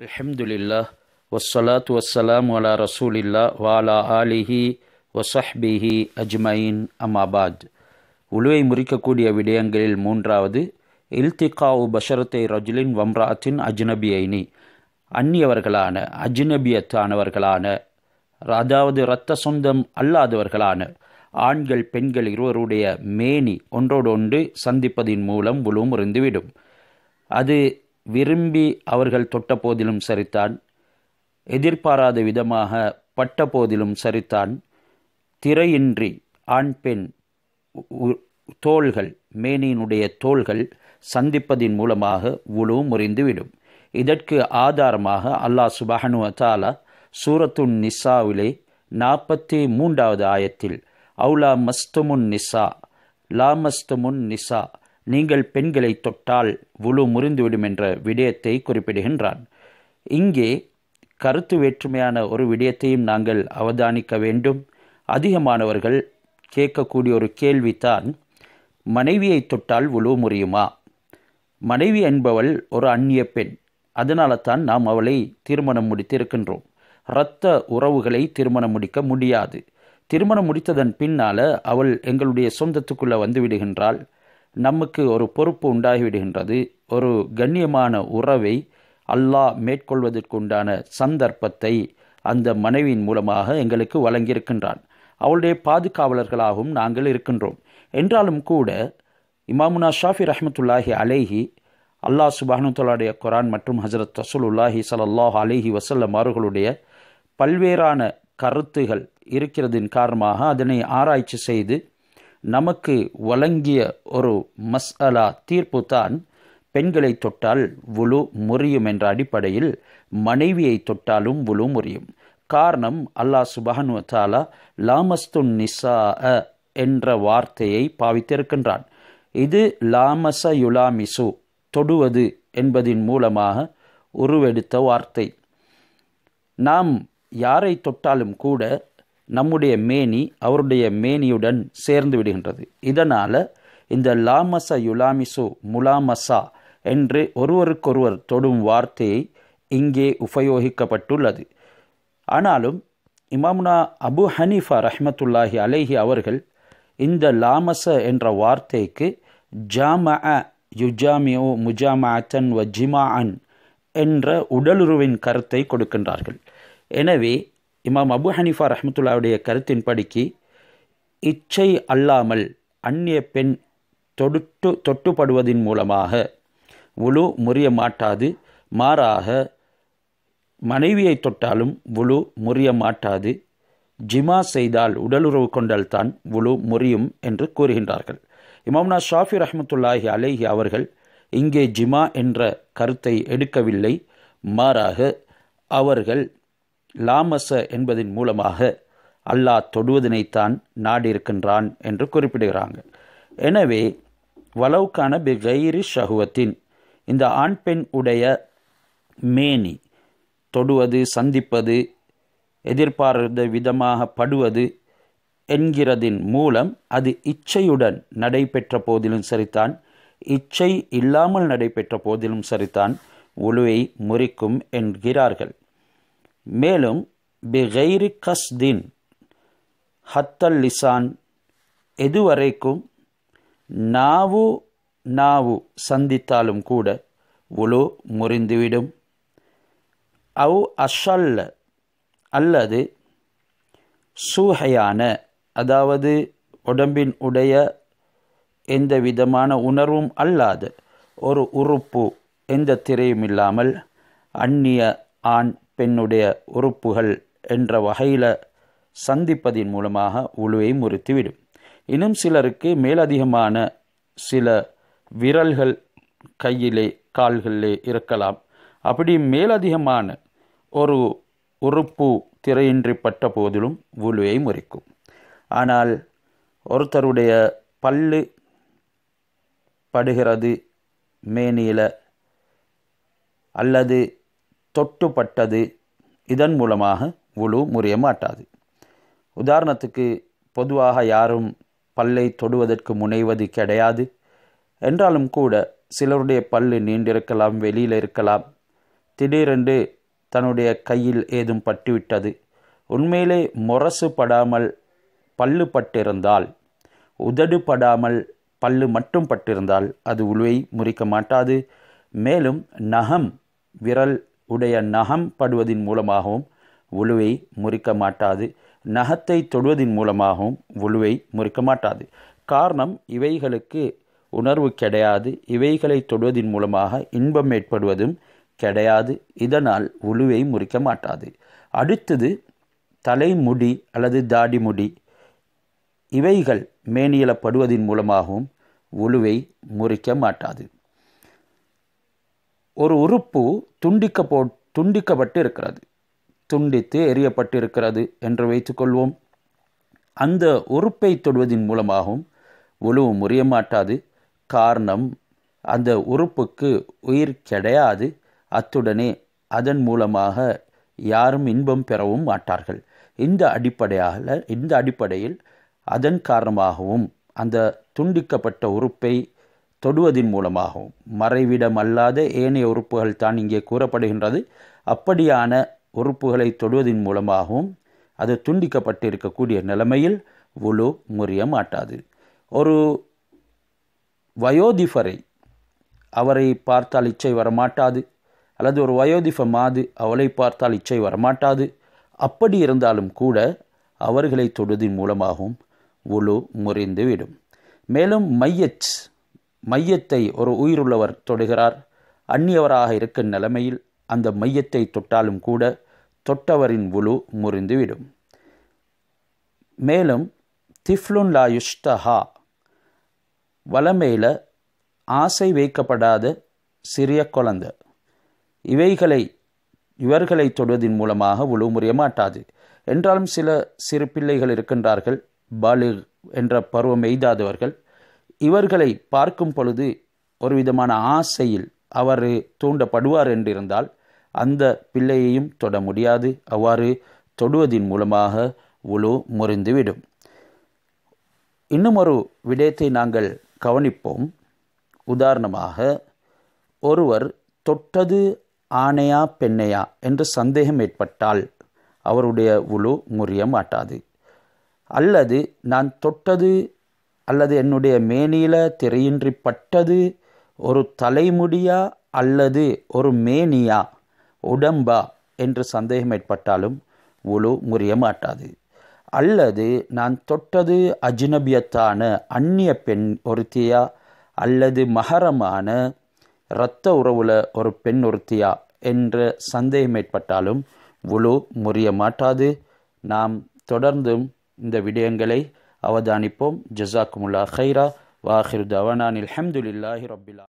அலமதுல்லா வசலாத் வசலாம் வலா ரசூலில்லா வாலா ஆலிஹி வசஹ்பிஹி அஜ்மைன் அமாபாத் உழுவை முறிக்கக்கூடிய விடயங்களில் மூன்றாவது உ பஷரத்தை ரஜுலின் வம்ராத்தின் அஜ்னபியைனி அந்நியவர்களான அஜ்னபியத்தானவர்களான அதாவது இரத்த சொந்தம் அல்லாதவர்களான ஆண்கள் பெண்கள் இருவருடைய மேனி ஒன்றோடொன்று சந்திப்பதின் மூலம் உழுவும் இருந்துவிடும் அது விரும்பி அவர்கள் தொட்ட போதிலும் சரித்தான் எதிர்பாராத விதமாக பட்ட போதிலும் சரித்தான் திரையின்றி ஆண் பெண் தோள்கள் மேனியினுடைய தோள்கள் சந்திப்பதின் மூலமாக உழுவும் முறிந்துவிடும் இதற்கு ஆதாரமாக அல்லாஹ் சுபஹனு தாலா சூரத்துன் நிசாவிலே நாற்பத்தி மூன்றாவது ஆயத்தில் அவுலா மஸ்துமுன் நிசா லா மஸ்துமுன் நிசா நீங்கள் பெண்களை தொட்டால் உழு முறிந்துவிடும் என்ற விடயத்தை குறிப்பிடுகின்றான் இங்கே கருத்து வேற்றுமையான ஒரு விடயத்தையும் நாங்கள் அவதானிக்க வேண்டும் அதிகமானவர்கள் கேட்கக்கூடிய ஒரு கேள்விதான் மனைவியை தொட்டால் உழு முறியுமா மனைவி என்பவள் ஒரு அந்நிய பெண் அதனால தான் நாம் அவளை திருமணம் முடித்து இருக்கின்றோம் இரத்த உறவுகளை திருமணம் முடிக்க முடியாது திருமணம் முடித்ததன் பின்னால் அவள் எங்களுடைய சொந்தத்துக்குள்ளே வந்து விடுகின்றாள் நமக்கு ஒரு பொறுப்பு உண்டாகிவிடுகின்றது ஒரு கண்ணியமான உறவை அல்லாஹ் மேற்கொள்வதற்குண்டான சந்தர்ப்பத்தை அந்த மனைவியின் மூலமாக எங்களுக்கு வழங்கியிருக்கின்றான் அவளுடைய பாதுகாவலர்களாகவும் நாங்கள் இருக்கின்றோம் என்றாலும் கூட இமாமுனா ஷாஃபி ரஹமத்துல்லாஹி அலேஹி அல்லாஹ் சுபானுத்தலாடைய குரான் மற்றும் ஹசரத் உல்லாஹி சலல்லாஹ் அலேஹி வசல்லம் அவர்களுடைய பல்வேறான கருத்துகள் இருக்கிறதின் காரணமாக அதனை ஆராய்ச்சி செய்து நமக்கு வழங்கிய ஒரு மஸ் அலா தீர்ப்பு தான் பெண்களை தொட்டால் உழு முறியும் என்ற அடிப்படையில் மனைவியை தொட்டாலும் உழு முறியும் காரணம் அல்லாஹ் சுபஹனு தாலா லாமஸ்துன் நிசா என்ற வார்த்தையை பாவித்திருக்கின்றான் இது லாமச யுலாமிசு தொடுவது என்பதின் மூலமாக உருவெடுத்த வார்த்தை நாம் யாரை தொட்டாலும் கூட நம்முடைய மேனி அவருடைய மேனியுடன் சேர்ந்து விடுகின்றது இதனால் இந்த லாமச யுலாமிசு முலாமசா என்று ஒருவருக்கொருவர் தொடும் வார்த்தையை இங்கே உபயோகிக்கப்பட்டுள்ளது ஆனாலும் இமாமுனா அபு ஹனீஃபா ரஹ்மத்துல்லாஹி அலேஹி அவர்கள் இந்த லாமச என்ற வார்த்தைக்கு ஜாம யுஜாமியோ முஜாமாத்தன் வ அன் என்ற உடலுறவின் கருத்தை கொடுக்கின்றார்கள் எனவே இமாம் அபு ஹனீஃபா ரஹமத்துல்லாவுடைய கருத்தின்படிக்கு இச்சை அல்லாமல் அந்நிய பெண் தொடுட்டு தொட்டுப்படுவதின் மூலமாக உழு முறிய மாட்டாது மாறாக மனைவியை தொட்டாலும் உழு முறிய மாட்டாது ஜிமா செய்தால் உடலுறவு கொண்டால் தான் உழு முறியும் என்று கூறுகின்றார்கள் இமாம்னா ஷாஃபி ரஹமத்துல்லாஹி அலேஹி அவர்கள் இங்கே ஜிமா என்ற கருத்தை எடுக்கவில்லை மாறாக அவர்கள் லாமச என்பதின் மூலமாக அல்லாஹ் தொடுவதனைத்தான் நாடியிருக்கின்றான் என்று குறிப்பிடுகிறாங்க எனவே வலவுக்கான பிகைரி ஷகுவத்தின் இந்த ஆண் பெண் உடைய மேனி தொடுவது சந்திப்பது எதிர்பாராத விதமாக படுவது என்கிறதின் மூலம் அது இச்சையுடன் நடைபெற்ற போதிலும் சரிதான் இச்சை இல்லாமல் நடைபெற்ற போதிலும் சரிதான் ஒழுவை முறிக்கும் என்கிறார்கள் மேலும் பிகைரி கஸ்தின் ஹத்தல் லிசான் எதுவரைக்கும் நாவு நாவு சந்தித்தாலும் கூட உலு முறிந்துவிடும் அவ் அஷல்ல அல்லது சூகையான அதாவது உடம்பின் உடைய எந்த விதமான உணர்வும் அல்லாத ஒரு உறுப்பு எந்த திரையும் இல்லாமல் அந்நிய ஆண் பெண்ணுடைய உறுப்புகள் என்ற வகையில் சந்திப்பதின் மூலமாக உழுவை முறித்துவிடும் இன்னும் சிலருக்கு மேலதிகமான சில விரல்கள் கையிலே கால்களிலே இருக்கலாம் அப்படி மேலதிகமான ஒரு உறுப்பு திரையின்றி பட்ட போதிலும் உழுவை முறிக்கும் ஆனால் ஒருத்தருடைய பல்லு படுகிறது மேனியில் அல்லது தொட்டுப்பட்டது இதன் மூலமாக உழு முறிய மாட்டாது உதாரணத்துக்கு பொதுவாக யாரும் பல்லை தொடுவதற்கு முனைவது கிடையாது என்றாலும் கூட சிலருடைய பல்லு நீண்டிருக்கலாம் வெளியில் இருக்கலாம் திடீரென்று தன்னுடைய கையில் ஏதும் பட்டுவிட்டது உண்மையிலே முரசு படாமல் பல்லு பட்டிருந்தால் உதடு படாமல் பல்லு மட்டும் பட்டிருந்தால் அது உழுவை முறிக்க மாட்டாது மேலும் நகம் விரல் உடைய நகம் படுவதின் மூலமாகவும் உழுவை முறிக்க மாட்டாது நகத்தை தொடுவதின் மூலமாகவும் உழுவை முறிக்க மாட்டாது காரணம் இவைகளுக்கு உணர்வு கிடையாது இவைகளை தொடுவதின் மூலமாக இன்பம் ஏற்படுவதும் கிடையாது இதனால் உழுவை முறிக்க மாட்டாது அடுத்தது தலைமுடி அல்லது தாடி முடி இவைகள் மேனியலப்படுவதின் மூலமாகவும் உழுவை முறிக்க மாட்டாது ஒரு உறுப்பு துண்டிக்க போ துண்டிக்கப்பட்டு இருக்கிறது துண்டித்து எரியப்பட்டு இருக்கிறது என்று வைத்துக்கொள்வோம் அந்த உறுப்பை தொடுவதன் மூலமாகவும் ஒழுவு முறிய மாட்டாது காரணம் அந்த உறுப்புக்கு உயிர் கிடையாது அத்துடனே அதன் மூலமாக யாரும் இன்பம் பெறவும் மாட்டார்கள் இந்த அடிப்படையாக இந்த அடிப்படையில் அதன் காரணமாகவும் அந்த துண்டிக்கப்பட்ட உறுப்பை தொடுவதின் மூலமாகவும் மறைவிடம் அல்லாத ஏனைய உறுப்புகள் தான் இங்கே கூறப்படுகின்றது அப்படியான உறுப்புகளை தொடுவதன் மூலமாகவும் அது துண்டிக்கப்பட்டிருக்கக்கூடிய நிலைமையில் உழு முறிய மாட்டாது ஒரு வயோதிஃபரை அவரை பார்த்தால் இச்சை வரமாட்டாது அல்லது ஒரு வயோதிஃப மாது அவளை பார்த்தால் இச்சை வரமாட்டாது அப்படி இருந்தாலும் கூட அவர்களை தொடுவதன் மூலமாகவும் உழு முறிந்துவிடும் மேலும் மையச் மையத்தை ஒரு உயிருள்ளவர் தொடுகிறார் அந்நியவராக இருக்கும் நிலைமையில் அந்த மையத்தை தொட்டாலும் கூட தொட்டவரின் உழு முறிந்துவிடும் மேலும் திஃப்லுன் லாயுஷ்தஹா யுஷ்டஹா வலமேல ஆசை வைக்கப்படாத சிறிய குழந்த இவைகளை இவர்களை தொடுவதன் மூலமாக உழு முறிய மாட்டாது என்றாலும் சில சிறு பிள்ளைகள் இருக்கின்றார்கள் பாலு என்ற பருவம் எய்தாதவர்கள் இவர்களை பார்க்கும் பொழுது ஒரு விதமான ஆசையில் அவர் தூண்டப்படுவார் என்றிருந்தால் அந்த பிள்ளையையும் தொட முடியாது அவ்வாறு தொடுவதின் மூலமாக உழு முறிந்துவிடும் இன்னும் ஒரு விடயத்தை நாங்கள் கவனிப்போம் உதாரணமாக ஒருவர் தொட்டது ஆணையா பெண்ணையா என்று சந்தேகம் ஏற்பட்டால் அவருடைய உழு முறிய மாட்டாது அல்லது நான் தொட்டது அல்லது என்னுடைய மேனியில் திரையின்றி பட்டது ஒரு தலைமுடியா அல்லது ஒரு மேனியா உடம்பா என்று சந்தேகம் ஏற்பட்டாலும் உழு முறிய மாட்டாது அல்லது நான் தொட்டது அஜினபியத்தான அந்நிய பெண் ஒருத்தியா அல்லது மகரமான இரத்த உறவுல ஒரு பெண் ஒருத்தியா என்ற சந்தேகம் ஏற்பட்டாலும் உழு முறிய மாட்டாது நாம் தொடர்ந்தும் இந்த விடயங்களை ئەوەدانی جزاكم الله خيرا وآخر و الحمد لله رب ڕبیلا